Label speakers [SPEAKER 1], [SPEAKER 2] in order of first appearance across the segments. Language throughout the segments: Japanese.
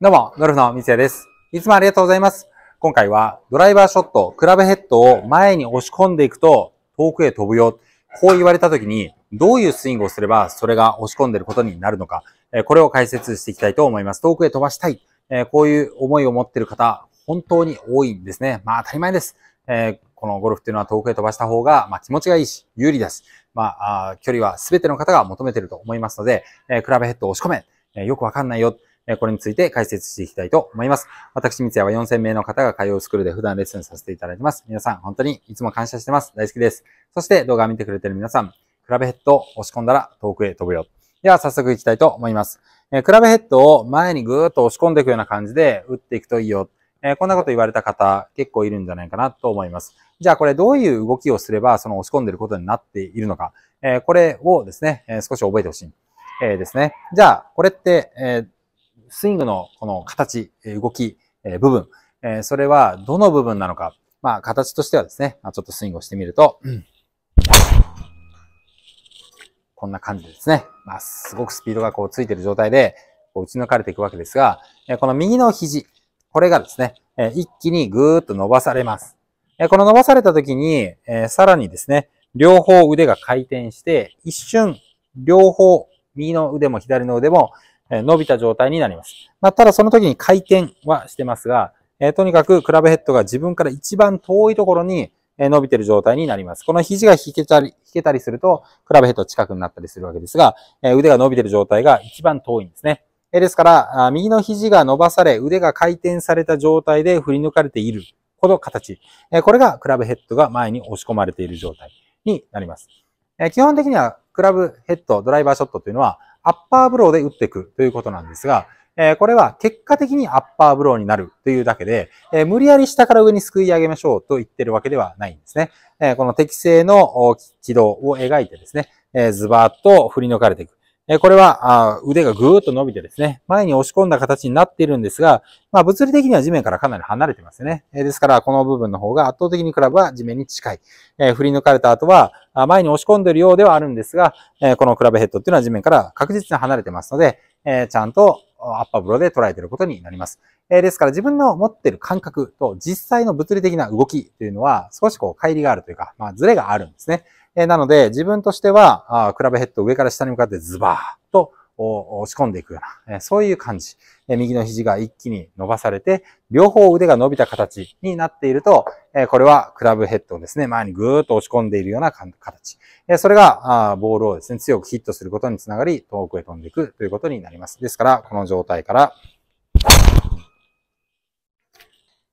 [SPEAKER 1] どうも、ゴルフの三谷です。いつもありがとうございます。今回はドライバーショット、クラブヘッドを前に押し込んでいくと遠くへ飛ぶよ。こう言われた時にどういうスイングをすればそれが押し込んでることになるのか。これを解説していきたいと思います。遠くへ飛ばしたい。こういう思いを持ってる方、本当に多いんですね。まあ当たり前です。このゴルフっていうのは遠くへ飛ばした方が、まあ、気持ちがいいし、有利だし、まあ、距離は全ての方が求めてると思いますので、えクラブヘッドを押し込め、えよくわかんないよ、これについて解説していきたいと思います。私、三谷は4000名の方が通うスクールで普段レッスンさせていただいてます。皆さん、本当にいつも感謝してます。大好きです。そして、動画を見てくれてる皆さん、クラブヘッドを押し込んだら遠くへ飛ぶよ。では、早速いきたいと思います。えクラブヘッドを前にぐーっと押し込んでいくような感じで打っていくといいよ。えこんなこと言われた方、結構いるんじゃないかなと思います。じゃあ、これどういう動きをすれば、その押し込んでることになっているのか。えこれをですね、え少し覚えてほしい。えですね。じゃあ、これって、えースイングのこの形、動き、え部分、えそれはどの部分なのか。まあ、形としてはですね、まあ、ちょっとスイングをしてみると、こんな感じですね。まあ、すごくスピードがこうついてる状態で、こう打ち抜かれていくわけですが、えこの右の肘、これがですね、え一気にぐーっと伸ばされます。えこの伸ばされた時に、えさらにですね、両方腕が回転して、一瞬、両方、右の腕も左の腕も、え伸びた状態になります。まあ、ただその時に回転はしてますが、えとにかくクラブヘッドが自分から一番遠いところに伸びてる状態になります。この肘が引けたり、引けたりすると、クラブヘッド近くになったりするわけですが、え腕が伸びてる状態が一番遠いんですね。えですから、右の肘が伸ばされ、腕が回転された状態で振り抜かれている、この形。えこれがクラブヘッドが前に押し込まれている状態になります。え基本的には、クラブヘッド、ドライバーショットというのは、アッパーブローで打っていくということなんですが、えこれは結果的にアッパーブローになるというだけで、え無理やり下から上にすくい上げましょうと言ってるわけではないんですね。えこの適正の軌道を描いてですね、えズバーッと振り抜かれていく。えこれは腕がぐーっと伸びてですね、前に押し込んだ形になっているんですが、まあ物理的には地面からかなり離れてますよね。えですからこの部分の方が圧倒的にクラブは地面に近い。え振り抜かれた後は前に押し込んでいるようではあるんですが、えこのクラブヘッドっていうのは地面から確実に離れてますので、えちゃんとアッパーブローで捉えていることになります。えですから自分の持っている感覚と実際の物理的な動きというのは少しこう乖離があるというか、まあズレがあるんですね。えなので、自分としては、あクラブヘッドを上から下に向かってズバーと押し込んでいくような、えそういう感じ、え右の肘が一気に伸ばされて、両方腕が伸びた形になっていると、えこれはクラブヘッドをですね、前にぐーっと押し込んでいるような形。えそれがあボールをですね、強くヒットすることにつながり、遠くへ飛んでいくということになります。ですから、この状態から、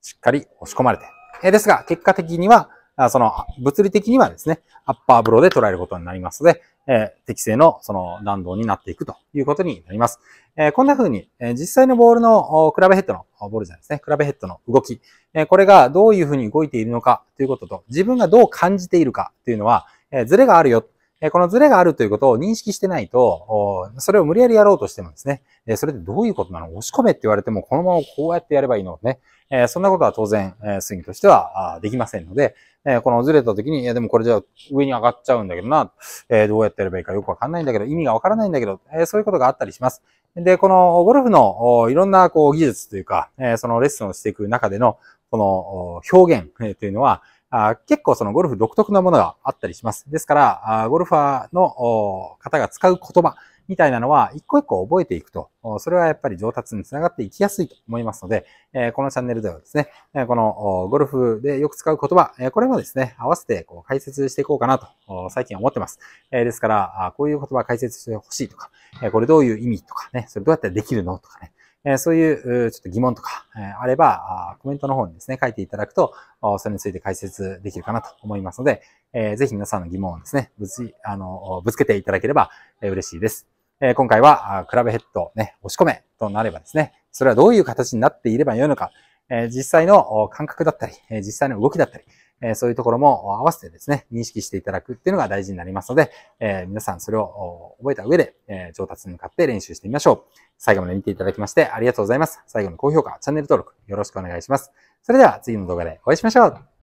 [SPEAKER 1] しっかり押し込まれて。えですが、結果的には、その物理的にはですね、アッパーブローで捉えることになりますので、えー、適正のその弾道になっていくということになります。えー、こんな風に、えー、実際のボールのクラブヘッドの、ボールじゃないですね、クラブヘッドの動き、えこれがどういう風に動いているのかということと、自分がどう感じているかというのは、えズレがあるよ。えこのズレがあるということを認識してないと、それを無理やりやろうとしてもですね、えそれってどういうことなの押し込めって言われても、このままこうやってやればいいのね。えそんなことは当然、えスイングとしてはできませんので、えー、このずれた時に、いやでもこれじゃ上に上がっちゃうんだけどな、えー、どうやってやればいいかよくわかんないんだけど、意味がわからないんだけど、えー、そういうことがあったりします。で、このゴルフのいろんなこう技術というか、えそのレッスンをしていく中での、この表現、というのは、あ結構そのゴルフ独特なものがあったりします。ですから、あゴルファーの方が使う言葉、みたいなのは、一個一個覚えていくと、それはやっぱり上達につながっていきやすいと思いますので、えこのチャンネルではですね、このゴルフでよく使う言葉、これもですね、合わせてこう解説していこうかなと、最近思ってます。えですから、こういう言葉解説してほしいとか、これどういう意味とかね、それどうやってできるのとかね、えそういうちょっと疑問とか、えあれば、コメントの方にですね、書いていただくと、それについて解説できるかなと思いますので、えー、ぜひ皆さんの疑問をですね、ぶつ、あの、ぶつけていただければ嬉しいです。えー、今回は、クラブヘッド、ね、押し込めとなればですね、それはどういう形になっていればよいのか、え実際の感覚だったり、え実際の動きだったり、えそういうところも合わせてですね、認識していただくっていうのが大事になりますので、え皆さんそれを覚えた上で、え上達に向かって練習してみましょう。最後まで見ていただきましてありがとうございます。最後の高評価、チャンネル登録よろしくお願いします。それでは次の動画でお会いしましょう。